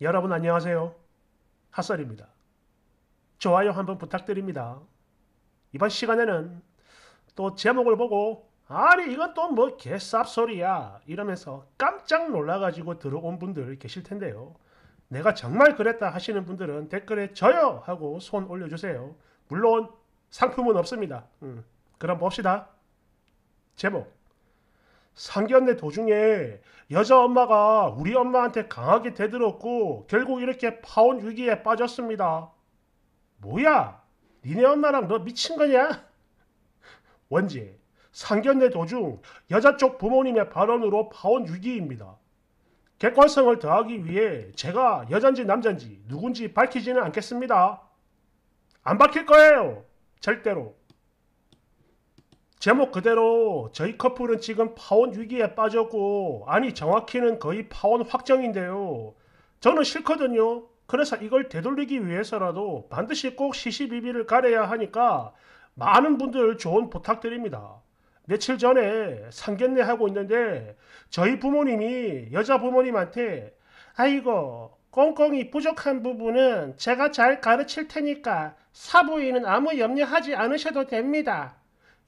여러분 안녕하세요. 핫설입니다. 좋아요 한번 부탁드립니다. 이번 시간에는 또 제목을 보고 아니 이건 또 뭐 개쌉소리야 이러면서 깜짝 놀라가지고 들어온 분들 계실 텐데요. 내가 정말 그랬다 하시는 분들은 댓글에 저요 하고 손 올려주세요. 물론 상품은 없습니다. 음, 그럼 봅시다. 제목 상견례 도중에 여자 엄마가 우리 엄마한테 강하게 대들었고 결국 이렇게 파혼 위기에 빠졌습니다. 뭐야? 니네 엄마랑 너 미친 거냐? 원지, 상견례 도중 여자 쪽 부모님의 발언으로 파혼 위기입니다. 객관성을 더하기 위해 제가 여잔지 남잔지 누군지 밝히지는 않겠습니다. 안 밝힐 거예요. 절대로. 제목 그대로 저희 커플은 지금 파혼 위기에 빠졌고 아니 정확히는 거의 파혼 확정인데요. 저는 싫거든요. 그래서 이걸 되돌리기 위해서라도 반드시 꼭 시시비비를 가려야 하니까 많은 분들 좋은 부탁드립니다. 며칠 전에 상견례 하고 있는데 저희 부모님이 여자 부모님한테 아이고 꽁꽁이 부족한 부분은 제가 잘 가르칠 테니까 사부인은 아무 염려하지 않으셔도 됩니다.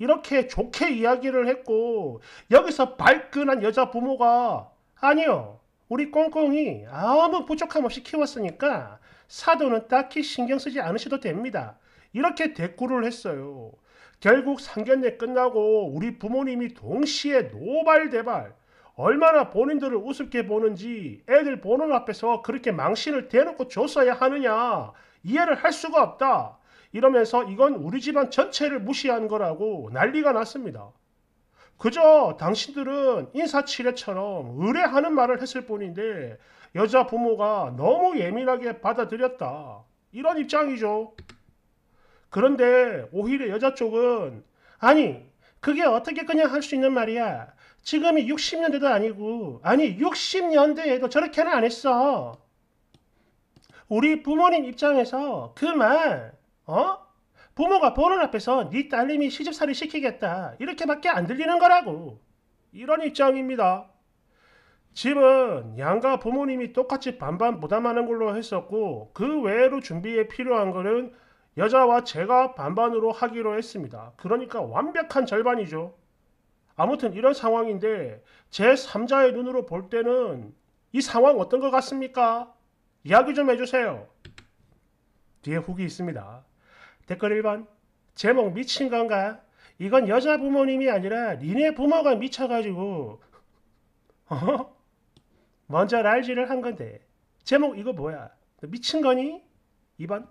이렇게 좋게 이야기를 했고 여기서 발끈한 여자 부모가 아니요 우리 꽁꽁이 아무 부족함 없이 키웠으니까 사도는 딱히 신경 쓰지 않으셔도 됩니다. 이렇게 대꾸를 했어요. 결국 상견례 끝나고 우리 부모님이 동시에 노발대발 얼마나 본인들을 우습게 보는지 애들 보는 앞에서 그렇게 망신을 대놓고 줬어야 하느냐 이해를 할 수가 없다. 이러면서 이건 우리 집안 전체를 무시한 거라고 난리가 났습니다. 그저 당신들은 인사치레처럼 의뢰하는 말을 했을 뿐인데 여자 부모가 너무 예민하게 받아들였다. 이런 입장이죠. 그런데 오히려 여자 쪽은 아니 그게 어떻게 그냥 할 수 있는 말이야. 지금이 60년대도 아니고 아니 60년대에도 저렇게는 안 했어. 우리 부모님 입장에서 그말 어? 부모가 보는 앞에서 네 딸님이 시집살이 시키겠다 이렇게밖에 안 들리는 거라고 이런 입장입니다. 집은 양가 부모님이 똑같이 반반 부담하는 걸로 했었고 그 외로 준비에 필요한 거는 여자와 제가 반반으로 하기로 했습니다. 그러니까 완벽한 절반이죠. 아무튼 이런 상황인데 제 3자의 눈으로 볼 때는 이 상황 어떤 것 같습니까? 이야기 좀 해주세요. 뒤에 후기 있습니다. 댓글 1번 제목 미친 건가? 이건 여자 부모님이 아니라 니네 부모가 미쳐가지고 어? 먼저 랄지를 한 건데 제목 이거 뭐야? 미친 거니? 2번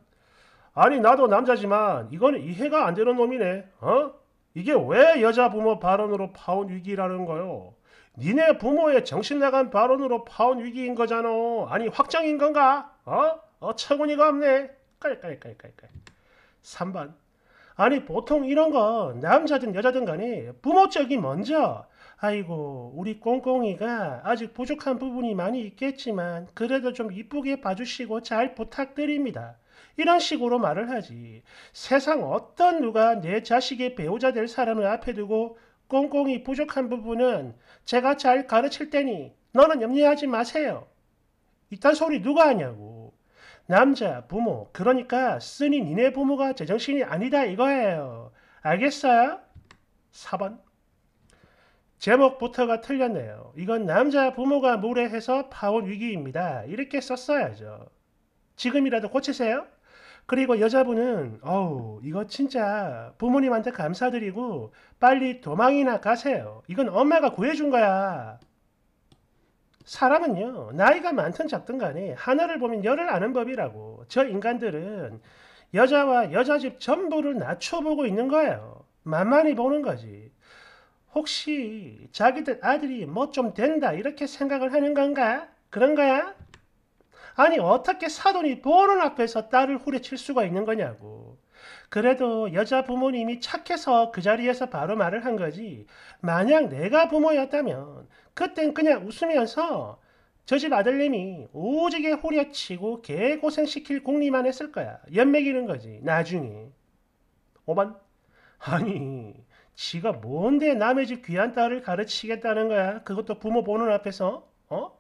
아니 나도 남자지만 이거는 이해가 안 되는 놈이네. 어? 이게 왜 여자 부모 발언으로 파혼 위기라는 거요? 니네 부모의 정신 나간 발언으로 파혼 위기인 거잖아. 아니 확정인 건가? 어? 어처구니가 없네. 깔깔깔깔깔. 3번 아니 보통 이런 거 남자든 여자든 간에 부모 쪽이 먼저 아이고 우리 꽁꽁이가 아직 부족한 부분이 많이 있겠지만 그래도 좀 이쁘게 봐주시고 잘 부탁드립니다. 이런 식으로 말을 하지. 세상 어떤 누가 내 자식의 배우자 될 사람을 앞에 두고 꽁꽁이 부족한 부분은 제가 잘 가르칠 테니 너는 염려하지 마세요. 이딴 소리 누가 하냐고. 남자, 부모, 그러니까 쓰니 니네 부모가 제정신이 아니다 이거예요. 알겠어요? 4번 제목부터가 틀렸네요. 이건 남자 부모가 무례해서 파혼 위기입니다. 이렇게 썼어야죠. 지금이라도 고치세요. 그리고 여자분은 어우 이거 진짜 부모님한테 감사드리고 빨리 도망이나 가세요. 이건 엄마가 구해준 거야. 사람은요 나이가 많든 작든 간에 하늘을 보면 열을 아는 법이라고 저 인간들은 여자와 여자집 전부를 낮춰보고 있는 거예요. 만만히 보는 거지. 혹시 자기들 아들이 뭐 좀 된다 이렇게 생각을 하는 건가? 그런 거야? 아니 어떻게 사돈이 보는 앞에서 딸을 후려칠 수가 있는 거냐고. 그래도 여자 부모님이 착해서 그 자리에서 바로 말을 한 거지. 만약 내가 부모였다면 그땐 그냥 웃으면서 저 집 아들님이 오지게 호려치고 개고생시킬 공리만 했을 거야. 연맥이는 거지. 나중에. 5번. 아니 지가 뭔데 남의 집 귀한 딸을 가르치겠다는 거야. 그것도 부모 보는 앞에서. 어?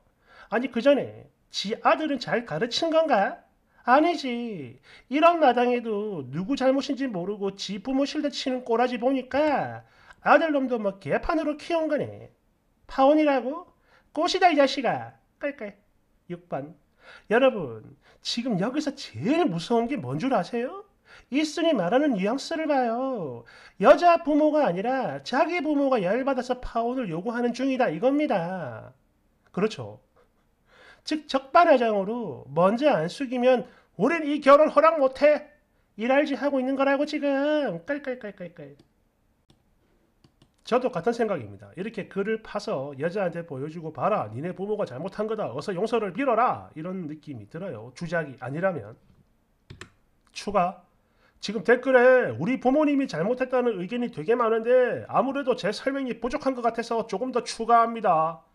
아니 그 전에 지 아들은 잘 가르친 건가? 아니지. 이런 마당에도 누구 잘못인지 모르고 지 부모 실드 치는 꼬라지 보니까 아들놈도 뭐 개판으로 키운 거네. 파혼이라고? 꼬시다 이 자식아. 깔깔. 6번. 여러분 지금 여기서 제일 무서운 게 뭔 줄 아세요? 이순이 말하는 뉘앙스를 봐요. 여자 부모가 아니라 자기 부모가 열받아서 파혼을 요구하는 중이다 이겁니다. 그렇죠. 즉 적반하장으로 먼저 안 숙이면 우린 이 결혼 허락 못해. 일할지 하고 있는 거라고 지금. 깔깔깔깔깔. 저도 같은 생각입니다. 이렇게 글을 파서 여자한테 보여주고 봐라. 니네 부모가 잘못한 거다. 어서 용서를 빌어라. 이런 느낌이 들어요. 주작이 아니라면. 추가. 지금 댓글에 우리 부모님이 잘못했다는 의견이 되게 많은데 아무래도 제 설명이 부족한 것 같아서 조금 더 추가합니다.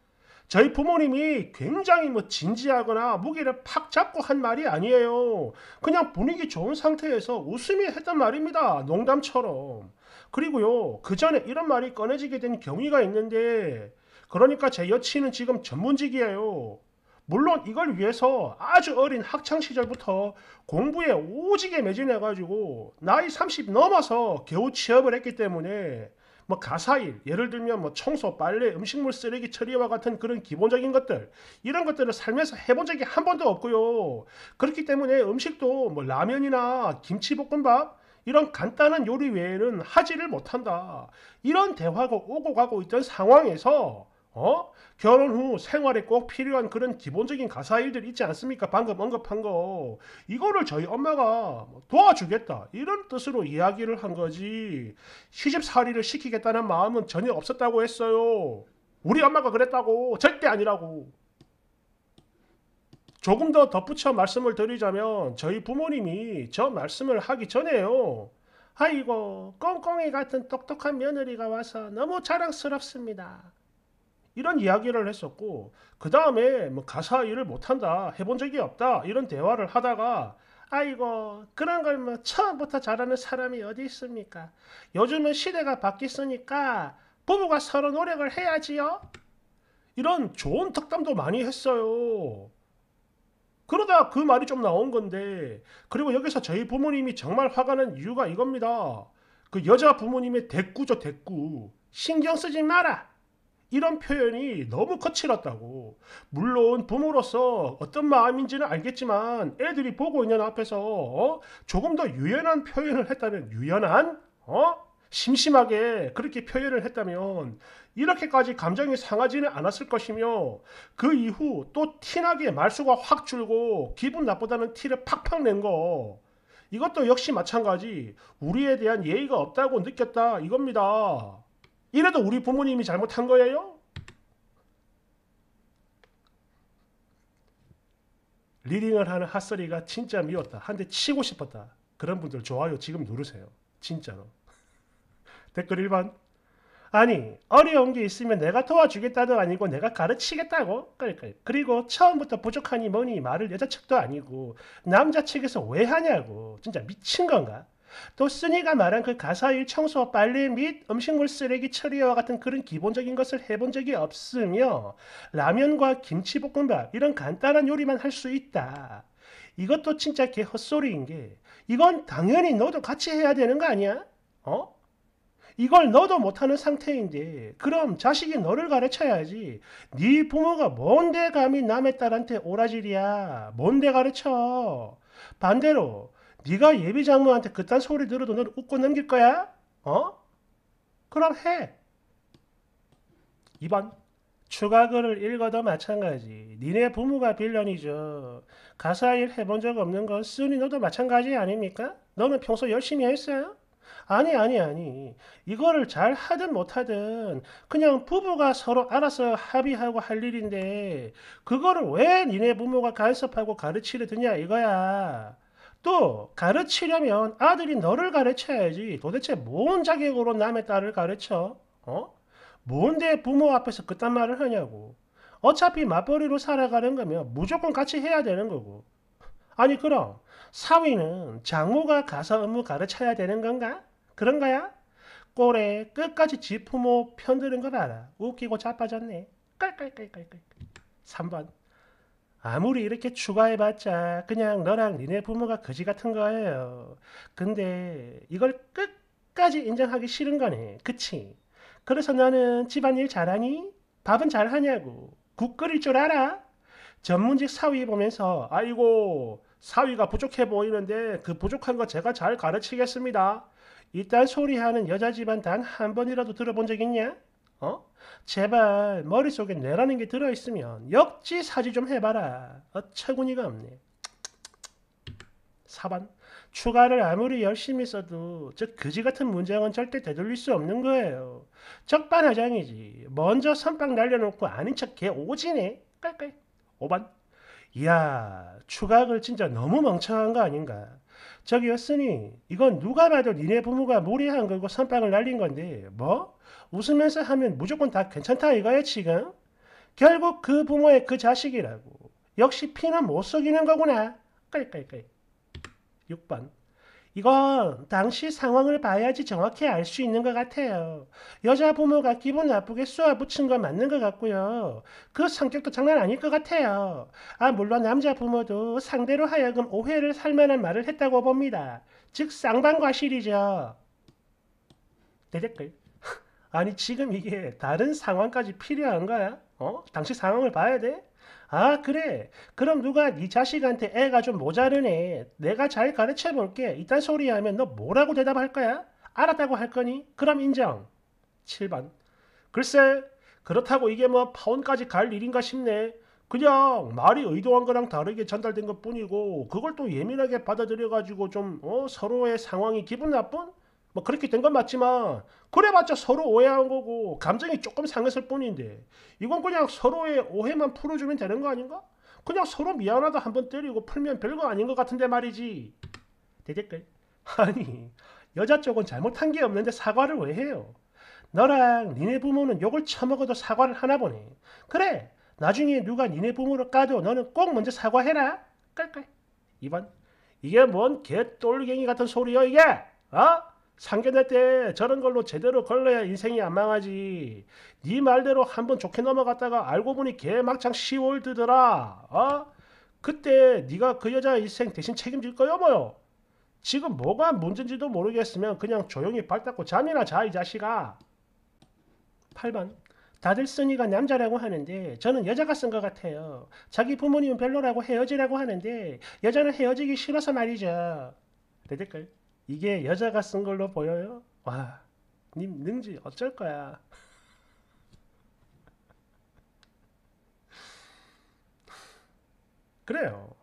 저희 부모님이 굉장히 뭐 진지하거나 무게를 팍 잡고 한 말이 아니에요. 그냥 분위기 좋은 상태에서 웃음이 했던 말입니다. 농담처럼. 그리고요, 그 전에 이런 말이 꺼내지게 된 경위가 있는데, 그러니까 제 여친은 지금 전문직이에요. 물론 이걸 위해서 아주 어린 학창시절부터 공부에 오지게 매진해가지고 나이 30 넘어서 겨우 취업을 했기 때문에 뭐 가사일, 예를 들면 뭐 청소, 빨래, 음식물 쓰레기 처리와 같은 그런 기본적인 것들 이런 것들을 살면서 해본 적이 한 번도 없고요. 그렇기 때문에 음식도 뭐 라면이나 김치볶음밥 이런 간단한 요리 외에는 하지를 못한다. 이런 대화가 오고 가고 있던 상황에서 어? 결혼 후 생활에 꼭 필요한 그런 기본적인 가사일들 있지 않습니까? 방금 언급한 거. 이거를 저희 엄마가 뭐 도와주겠다. 이런 뜻으로 이야기를 한 거지. 시집살이를 시키겠다는 마음은 전혀 없었다고 했어요. 우리 엄마가 그랬다고. 절대 아니라고. 조금 더 덧붙여 말씀을 드리자면 저희 부모님이 저 말씀을 하기 전에요. 아이고 꽁꽁이 같은 똑똑한 며느리가 와서 너무 자랑스럽습니다. 이런 이야기를 했었고 그 다음에 뭐 가사 일을 못한다 해본 적이 없다 이런 대화를 하다가 아이고 그런 걸뭐 처음부터 잘하는 사람이 어디 있습니까 요즘은 시대가 바뀌었으니까 부부가 서로 노력을 해야지요 이런 좋은 특담도 많이 했어요 그러다 그 말이 좀 나온 건데 그리고 여기서 저희 부모님이 정말 화가 난 이유가 이겁니다 그 여자 부모님의 대꾸죠 대꾸 신경 쓰지 마라 이런 표현이 너무 거칠었다고. 물론 부모로서 어떤 마음인지는 알겠지만 애들이 보고 있는 앞에서 어? 조금 더 유연한 표현을 했다면 유연한 어? 심심하게 그렇게 표현을 했다면 이렇게까지 감정이 상하지는 않았을 것이며 그 이후 또 티나게 말수가 확 줄고 기분 나쁘다는 티를 팍팍 낸 거. 이것도 역시 마찬가지 우리에 대한 예의가 없다고 느꼈다 이겁니다. 이래도 우리 부모님이 잘못한 거예요? 리딩을 하는 핫소리가 진짜 미웠다. 한 대 치고 싶었다. 그런 분들 좋아요 지금 누르세요. 진짜로. 댓글 1번. 아니 어려운 게 있으면 내가 도와주겠다도 아니고 내가 가르치겠다고 그러니까 그리고 처음부터 부족하니 뭐니 말을 여자 측도 아니고 남자 측에서 왜 하냐고 진짜 미친 건가 또 쓰니가 말한 그 가사일 청소, 빨래 및 음식물 쓰레기 처리와 같은 그런 기본적인 것을 해본 적이 없으며 라면과 김치볶음밥 이런 간단한 요리만 할 수 있다. 이것도 진짜 개 헛소리인 게 이건 당연히 너도 같이 해야 되는 거 아니야? 어? 이걸 너도 못하는 상태인데 그럼 자식이 너를 가르쳐야지 네 부모가 뭔데 감히 남의 딸한테 오라질이야 뭔데 가르쳐 반대로 네가 예비 장모한테 그딴 소리 들어도 넌 웃고 넘길 거야? 어? 그럼 해. 2번 추가 글을 읽어도 마찬가지. 니네 부모가 빌런이죠. 가사 일 해본 적 없는 건 쓰니 너도 마찬가지 아닙니까? 너는 평소 열심히 했어요? 아니 아니 아니 이거를 잘 하든 못하든 그냥 부부가 서로 알아서 합의하고 할 일인데 그거를 왜 니네 부모가 간섭하고 가르치려 드냐 이거야 또 가르치려면 아들이 너를 가르쳐야지 도대체 뭔 자격으로 남의 딸을 가르쳐? 어? 뭔데 부모 앞에서 그딴 말을 하냐고 어차피 맞벌이로 살아가는 거면 무조건 같이 해야 되는 거고 아니 그럼 사위는 장모가 가서 업무 가르쳐야 되는 건가? 그런 가야 꼴에 끝까지 지부모 편드는 걸 알아 웃기고 자빠졌네 깔깔깔깔깔 3번 아무리 이렇게 추가해봤자 그냥 너랑 니네 부모가 거지 같은 거예요. 근데 이걸 끝까지 인정하기 싫은 거네. 그치? 그래서 너는 집안일 잘하니? 밥은 잘하냐고? 국 끓일 줄 알아? 전문직 사위 보면서 아이고 사위가 부족해 보이는데 그 부족한 거 제가 잘 가르치겠습니다. 이딴 소리하는 여자 집안 단 한 번이라도 들어본 적 있냐? 어? 제발 머릿속에 내라는 게 들어있으면 역지사지 좀 해봐라. 어처구니가 없네. 4번 추가를 아무리 열심히 써도 즉 그지 같은 문장은 절대 되돌릴 수 없는 거예요. 적반하장이지. 먼저 선빵 날려놓고 아닌 척개 오지네. 깔깔. 5번 이야 추가을 진짜 너무 멍청한 거 아닌가. 저기였으니 이건 누가 봐도 니네 부모가 무리한 걸고 선빵을 날린 건데 뭐? 웃으면서 하면 무조건 다 괜찮다 이거야 지금? 결국 그 부모의 그 자식이라고. 역시 피는 못 속이는 거구나. 깔깔깔. 6번. 이건 당시 상황을 봐야지 정확히 알 수 있는 것 같아요. 여자 부모가 기분 나쁘게 쏘아붙인 건 맞는 것 같고요. 그 성격도 장난 아닐 것 같아요. 아 물론 남자 부모도 상대로 하여금 오해를 살만한 말을 했다고 봅니다. 즉 쌍방과실이죠. 대댓글. 아니 지금 이게 다른 상황까지 필요한 거야? 어? 당시 상황을 봐야 돼? 아 그래 그럼 누가 네 자식한테 애가 좀 모자르네 내가 잘 가르쳐 볼게 이딴 소리 하면 너 뭐라고 대답할 거야? 알았다고 할 거니? 그럼 인정 7번 글쎄 그렇다고 이게 뭐 파혼까지 갈 일인가 싶네 그냥 말이 의도한 거랑 다르게 전달된 것 뿐이고 그걸 또 예민하게 받아들여 가지고 좀 어, 서로의 상황이 기분 나쁜? 뭐 그렇게 된 건 맞지만 그래봤자 서로 오해한 거고 감정이 조금 상했을 뿐인데 이건 그냥 서로의 오해만 풀어주면 되는 거 아닌가? 그냥 서로 미안하다 한 번 때리고 풀면 별거 아닌 것 같은데 말이지 대댓글 아니 여자 쪽은 잘못한 게 없는데 사과를 왜 해요? 너랑 니네 부모는 욕을 처먹어도 사과를 하나 보네 그래 나중에 누가 니네 부모를 까도 너는 꼭 먼저 사과해라 깔깔 2번 이게 뭔 개똘갱이 같은 소리여 이게 어? 상견례 때 저런 걸로 제대로 걸러야 인생이 안 망하지. 네 말대로 한번 좋게 넘어갔다가 알고 보니 개 막장 1월드더라 어? 그때 네가 그 여자 인생 대신 책임질 거야 뭐요? 지금 뭐가 문제인지도 모르겠으면 그냥 조용히 발 닦고 잠이나 자 이 자식아. 8번 다들 쓰니가 남자라고 하는데 저는 여자가 쓴 것 같아요. 자기 부모님은 별로라고 헤어지라고 하는데 여자는 헤어지기 싫어서 말이죠. 내 댓글. 이게 여자가 쓴 걸로 보여요? 와, 님 능지 어쩔 거야. 그래요.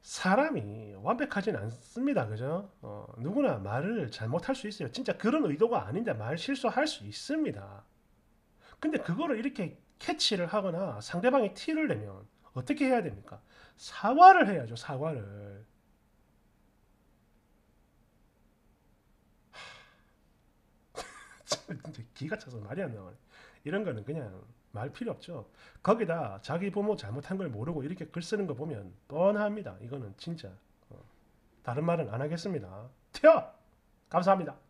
사람이 완벽하진 않습니다. 그죠? 어, 누구나 말을 잘못할 수 있어요. 진짜 그런 의도가 아닌데 말 실수할 수 있습니다. 근데 그거를 이렇게 캐치를 하거나 상대방이 티를 내면 어떻게 해야 됩니까? 사과를 해야죠. 사과를. 진짜 기가 차서 말이 안 나와요. 이런 거는 그냥 말 필요 없죠. 거기다 자기 부모 잘못한 걸 모르고 이렇게 글 쓰는 거 보면 뻔합니다. 이거는 진짜 어, 다른 말은 안 하겠습니다. 튀어! 감사합니다.